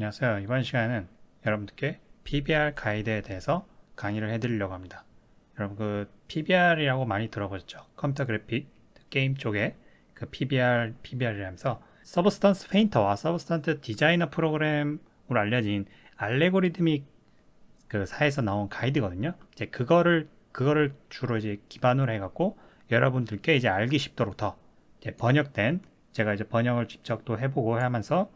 안녕하세요. 이번 시간은 여러분들께 PBR 가이드에 대해서 강의를 해드리려고 합니다. 여러분 그 PBR이라고 많이 들어보셨죠? 컴퓨터 그래픽, 게임 쪽에 그 PBR, PBR이라면서 서브스턴스 페인터와 서브스턴스 디자이너 프로그램으로 알려진 알레고리즘이 그 사에서 나온 가이드거든요. 이제 그거를 그거를 주로 이제 기반으로 해갖고 여러분들께 이제 알기 쉽도록 더 번역된 제가 이제 번역을 직접 또 해보고 하면서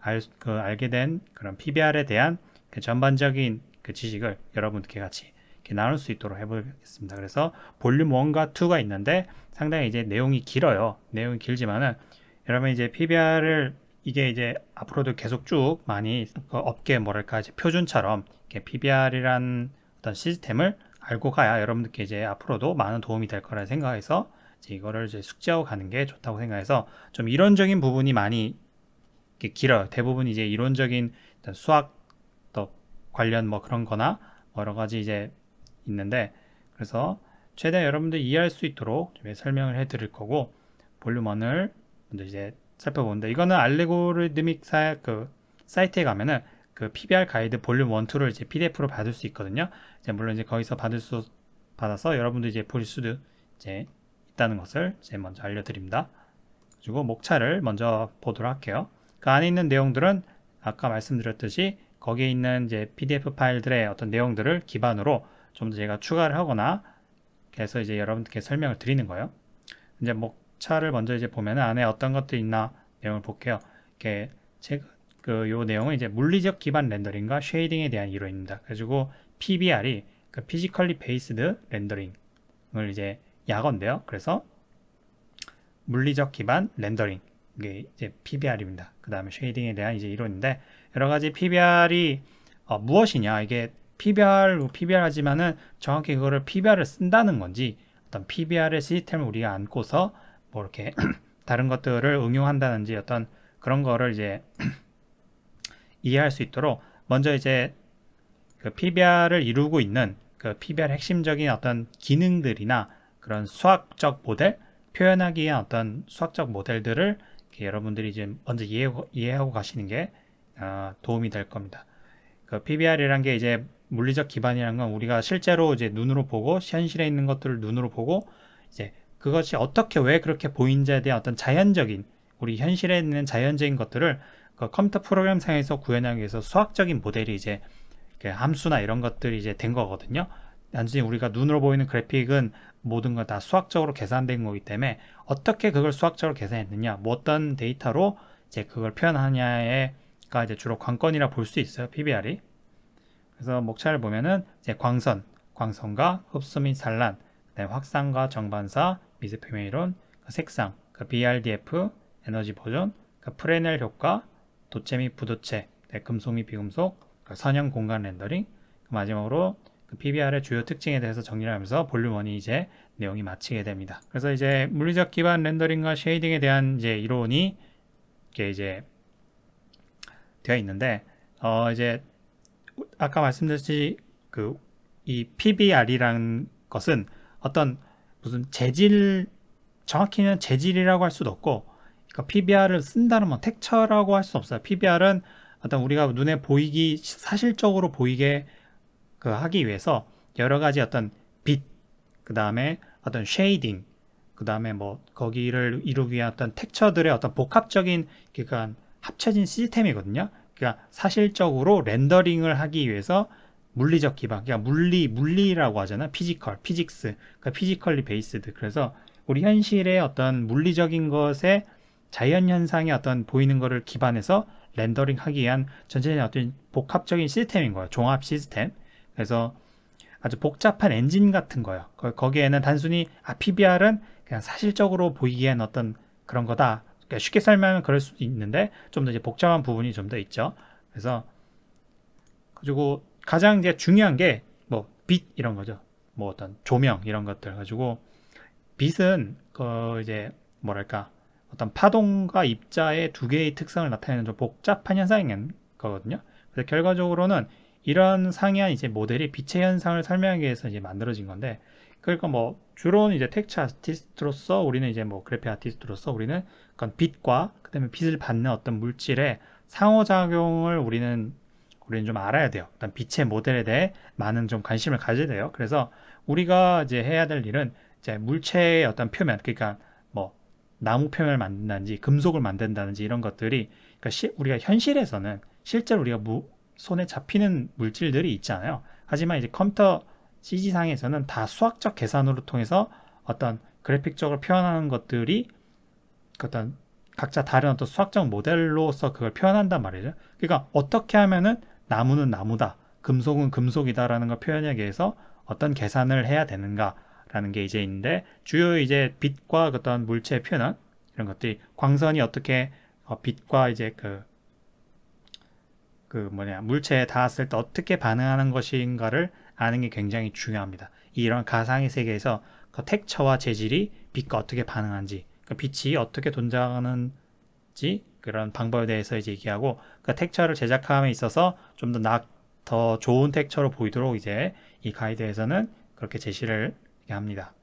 알, 그 알게 된 그런 PBR에 대한 그 전반적인 그 지식을 여러분들께 같이 나눌 수 있도록 해보겠습니다. 그래서 볼륨 1과 2가 있는데 상당히 이제 내용이 길어요. 내용이 길지만은 여러분 이제 PBR을 이게 이제 앞으로도 계속 쭉 많이 그 업계 뭐랄까 이제 표준처럼 이렇게 PBR이란 어떤 시스템을 알고 가야 여러분들께 이제 앞으로도 많은 도움이 될 거라 생각해서 이제 이거를 이제 숙지하고 가는 게 좋다고 생각해서 좀 이론적인 부분이 많이 이렇게 길어요. 대부분 이제 이론적인 수학 관련 뭐 그런 거나 뭐 여러 가지 이제 있는데 그래서 최대한 여러분들이 이해할 수 있도록 좀 설명을 해 드릴 거고 볼륨 원을 먼저 이제 살펴보는데 이거는 알레고리드믹 사, 그 사이트에 가면은 그 PBR 가이드 볼륨 1, 2를 이제 PDF로 받을 수 있거든요. 이제 물론 이제 거기서 받을 수 받아서 여러분들 이제 볼 수도 이제 있다는 것을 이제 먼저 알려드립니다. 그리고 목차를 먼저 보도록 할게요. 그 안에 있는 내용들은 아까 말씀드렸듯이 거기에 있는 이제 PDF 파일들의 어떤 내용들을 기반으로 좀 더 제가 추가를 하거나 해서 이제 여러분께 들 설명을 드리는 거예요. 이제 목차를 먼저 이제 보면 안에 어떤 것들이 있나 내용을 볼게요. 이렇게 그요 내용은 이제 물리적 기반 렌더링과 쉐이딩에 대한 이론입니다. 그래가지고 PBR이 그 피지컬리 베이스드 렌더링을 이제 약어인데요. 그래서 물리적 기반 렌더링 이게 이제 PBR입니다. 그 다음에 쉐이딩에 대한 이제 이론인데 여러 가지 PBR이 어, 무엇이냐 이게 PBR로 PBR 하지만은 정확히 그거를 PBR을 쓴다는 건지 어떤 PBR의 시스템을 우리가 안고서 뭐 이렇게 다른 것들을 응용한다든지 어떤 그런 거를 이제 이해할 수 있도록 먼저 이제 그 PBR을 이루고 있는 그 PBR 핵심적인 어떤 기능들이나 그런 수학적 모델 표현하기 위한 어떤 수학적 모델들을 여러분들이 이제 먼저 이해, 이해하고 가시는 게 아, 도움이 될 겁니다. 그 PBR이란 게 이제 물리적 기반이란 건 우리가 실제로 이제 눈으로 보고 현실에 있는 것들을 눈으로 보고 이제 그것이 어떻게 왜 그렇게 보인지에 대한 어떤 자연적인 우리 현실에 있는 자연적인 것들을 그 컴퓨터 프로그램 상에서 구현하기 위해서 수학적인 모델이 이제 그 함수나 이런 것들이 이제 된 거거든요. 단지 우리가 눈으로 보이는 그래픽은 모든 건다 수학적으로 계산된 거기 때문에 어떻게 그걸 수학적으로 계산했느냐, 뭐 어떤 데이터로 이제 그걸 표현하냐에가 이제 주로 관건이라 볼 수 있어요. PBR이. 그래서 목차를 보면은 이제 광선, 광선과 흡수 및 산란, 확산과 정반사, 미세표면 이론, 그 색상, 그 BRDF, 에너지 보존, 그 프레넬 효과, 도체 및 부도체, 네, 금속 및 비금속, 그 선형 공간 렌더링, 그 마지막으로 그 PBR의 주요 특징에 대해서 정리를 하면서 볼륨 원이 이제 내용이 마치게 됩니다. 그래서 이제 물리적 기반 렌더링과 쉐이딩에 대한 이제 이론이 이렇게 이제 되어 있는데 어 이제 아까 말씀드렸듯이 그이 PBR이라는 것은 어떤 무슨 재질 정확히는 재질이라고 할 수도 없고 그러니까 PBR을 쓴다는 뭐 텍처라고 할 수 없어요. PBR은 어떤 우리가 눈에 보이기 사실적으로 보이게 그 하기 위해서 여러 가지 어떤 빛, 그 다음에 어떤 쉐이딩, 그 다음에 뭐 거기를 이루기 위한 어떤 텍처들의 어떤 복합적인 그니까 합쳐진 시스템이거든요. 그니까 사실적으로 렌더링을 하기 위해서 물리적 기반, 그니까 물리 물리라고 하잖아, 피지컬, 피직스, 그니까 피지컬리 베이스드. 그래서 우리 현실의 어떤 물리적인 것에 자연 현상의 어떤 보이는 것을 기반해서 렌더링하기 위한 전체적인 어떤 복합적인 시스템인 거예요. 종합 시스템. 그래서 아주 복잡한 엔진 같은 거예요. 거기에는 단순히 아, PBR은 그냥 사실적으로 보이기엔 어떤 그런 거다. 그러니까 쉽게 설명하면 그럴 수도 있는데 좀 더 이제 복잡한 부분이 좀 더 있죠. 그래서 그리고 가장 이제 중요한 게 뭐 빛 이런 거죠. 뭐 어떤 조명 이런 것들 가지고 빛은 그 이제 뭐랄까 어떤 파동과 입자의 두 개의 특성을 나타내는 좀 복잡한 현상인 거거든요. 그래서 결과적으로는 이런 상이한 이제 모델이 빛의 현상을 설명하기 위해서 이제 만들어진 건데 그러니까 뭐 주로는 이제 텍스처 아티스트로서 우리는 이제 뭐 그래픽 아티스트로서 우리는 그건 빛과 그다음에 빛을 받는 어떤 물질의 상호작용을 우리는 우리는 좀 알아야 돼요. 일단 빛의 모델에 대해 많은 좀 관심을 가져야 돼요. 그래서 우리가 이제 해야 될 일은 이제 물체의 어떤 표면, 그러니까 뭐 나무 표면을 만든다든지 금속을 만든다든지 이런 것들이 그러니까 시, 우리가 현실에서는 실제로 우리가 무, 손에 잡히는 물질들이 있잖아요. 하지만 이제 컴퓨터 CG상에서는 다 수학적 계산으로 통해서 어떤 그래픽적으로 표현하는 것들이 그 어떤 각자 다른 어떤 수학적 모델로서 그걸 표현한단 말이죠. 그러니까 어떻게 하면은 나무는 나무다, 금속은 금속이다라는 걸 표현하기 위해서 어떤 계산을 해야 되는가라는 게 이제 있는데 주요 이제 빛과 그 어떤 물체의 표현 은 이런 것들이 광선이 어떻게 어, 빛과 이제 그그 뭐냐 물체에 닿았을 때 어떻게 반응하는 것인가를 아는 게 굉장히 중요합니다. 이런 가상의 세계에서 그텍처와 재질이 빛과 어떻게 반응하는지, 그 빛이 어떻게 돈장하는지 그런 방법에 대해서 이제 얘기하고 그텍처를 제작함에 있어서 좀 더 나 더 좋은 텍처로 보이도록 이제 이 가이드에서는 그렇게 제시를 합니다.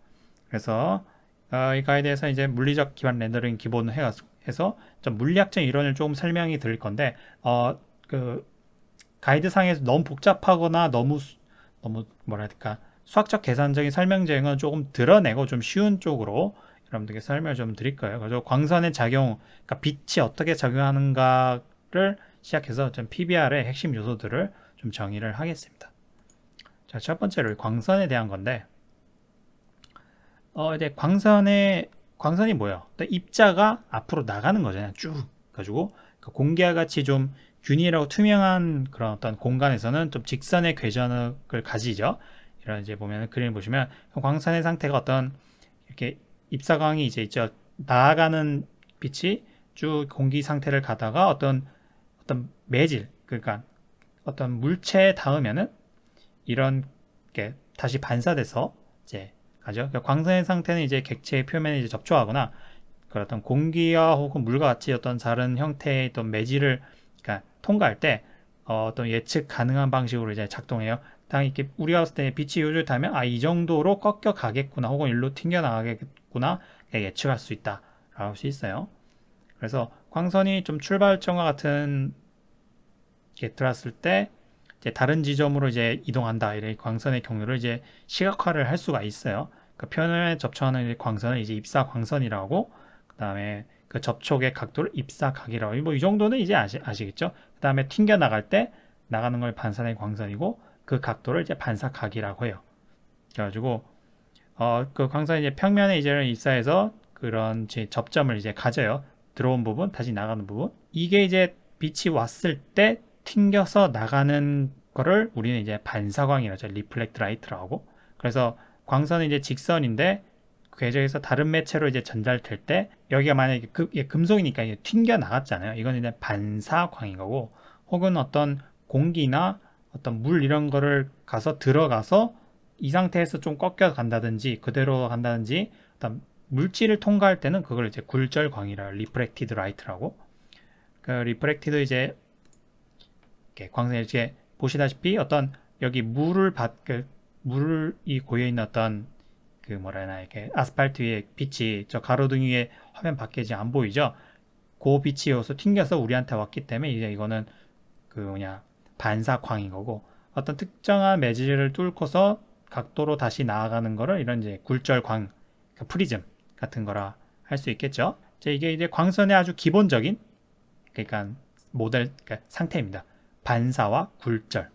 그래서 어, 이 가이드에서 이제 물리적 기반 렌더링 기본을 해서 좀 물리학적 이론을 조금 설명이 드릴 건데 어, 그 가이드상에서 너무 복잡하거나 너무 너무 뭐랄까 수학적 계산적인 설명쟁은 조금 드러내고 좀 쉬운 쪽으로 여러분들께 설명을 좀 드릴 거예요. 그래서 광선의 작용, 그러니까 빛이 어떻게 작용하는가를 시작해서 좀 PBR의 핵심 요소들을 좀 정의를 하겠습니다. 자, 첫 번째로 광선에 대한 건데, 어, 이제 광선의, 광선이 뭐예요? 입자가 앞으로 나가는 거잖아요. 쭉. 가지고 그러니까 공기와 같이 좀 균이라고 투명한 그런 어떤 공간에서는 좀 직선의 궤전을 가지죠. 이런 이제 보면 그림 을 보시면 그 광선의 상태가 어떤 이렇게 입사광이 이제 있죠. 나아가는 빛이 쭉 공기 상태를 가다가 어떤 어떤 매질 그러니까 어떤 물체에 닿으면은 이런 게 다시 반사돼서 이제 가죠. 그러니까 광선의 상태는 이제 객체의 표면에 이제 접촉하거나 그 어떤 공기와 혹은 물과 같이 어떤 다른 형태의 어떤 매질을 그러니까 통과할 때 어, 떤 예측 가능한 방식으로 이제 작동해요. 당 이렇게 우리가 봤을 때 빛이 요줄 타면 아 이 정도로 꺾여 가겠구나 혹은 일로 튕겨 나가겠구나 예측할 수 있다라고 할 수 있어요. 그래서 광선이 좀 출발점과 같은 게 들어왔을 때 이제 다른 지점으로 이제 이동한다 이런 광선의 경로를 이제 시각화를 할 수가 있어요. 그 표면에 접촉하는 광선을 이제 입사 광선이라고 그 다음에 그 접촉의 각도를 입사각이라고 뭐이 정도는 이제 아시, 아시겠죠? 그 다음에 튕겨 나갈 때 나가는 걸 반사의 광선이고 그 각도를 이제 반사각이라고 해요. 그래가지고 어, 그 광선이 이제 평면에 이제는 입사해서 그런 제 접점을 이제 가져요. 들어온 부분, 다시 나가는 부분. 이게 이제 빛이 왔을 때 튕겨서 나가는 거를 우리는 이제 반사광이라죠. 리플렉트 라이트라고. 그래서 광선은 이제 직선인데 궤적에서 그 다른 매체로 이제 전달될 때 여기가 만약에 금, 예, 금속이니까 이게 튕겨 나갔잖아요. 이건 이제 반사광인 거고 혹은 어떤 공기나 어떤 물 이런 거를 가서 들어가서 이 상태에서 좀 꺾여 간다든지 그대로 간다든지 어떤 물질을 통과할 때는 그걸 이제 굴절광이라 리프렉티드 라이트라고 그 리프렉티드 이제 이렇게 광선이 이렇게 보시다시피 어떤 여기 물을 받 그 물이 고여 있는 어떤 그 뭐라 해야 하나 이렇게 아스팔트 위에 빛이 저 가로등 위에 화면 밖에 지금 안 보이죠? 그 빛이 여기서 튕겨서 우리한테 왔기 때문에 이제 이거는 그 뭐냐 반사광인 거고 어떤 특정한 매질을 뚫고서 각도로 다시 나아가는 거를 이런 이제 굴절광 그러니까 프리즘 같은 거라 할 수 있겠죠. 이제 이게 이제 광선의 아주 기본적인 그러니까 모델 그러니까 상태입니다. 반사와 굴절